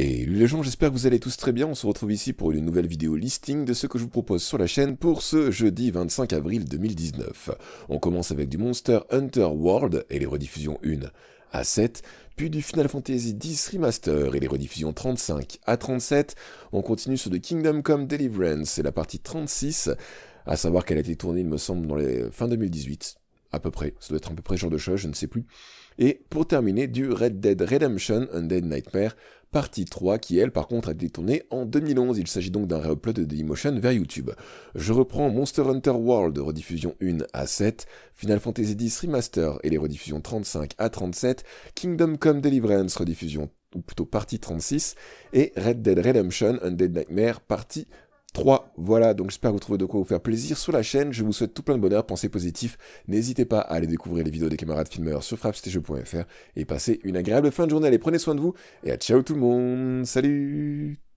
Et les gens, j'espère que vous allez tous très bien. On se retrouve ici pour une nouvelle vidéo listing de ce que je vous propose sur la chaîne pour ce jeudi 25 avril 2019. On commence avec du Monster Hunter World et les rediffusions 1 à 7, puis du Final Fantasy X Remaster et les rediffusions 35 à 37. On continue sur The Kingdom Come Deliverance et la partie 36, à savoir qu'elle a été tournée, il me semble, dans les fin 2018 à peu près. Ça doit être à peu près ce genre de choses, je ne sais plus. Et pour terminer, du Red Dead Redemption Undead Nightmare, partie 3, qui elle par contre a été tournée en 2011. Il s'agit donc d'un réupload de Dailymotion vers YouTube. Je reprends Monster Hunter World, rediffusion 1 à 7, Final Fantasy X Remaster et les rediffusions 35 à 37, Kingdom Come Deliverance, rediffusion ou plutôt partie 36, et Red Dead Redemption Undead Nightmare, partie voilà, donc j'espère que vous trouvez de quoi vous faire plaisir sur la chaîne. Je vous souhaite tout plein de bonheur, pensez positif. N'hésitez pas à aller découvrir les vidéos des camarades filmeurs sur frappestjeux.fr et passez une agréable fin de journée. Allez, prenez soin de vous et à ciao tout le monde. Salut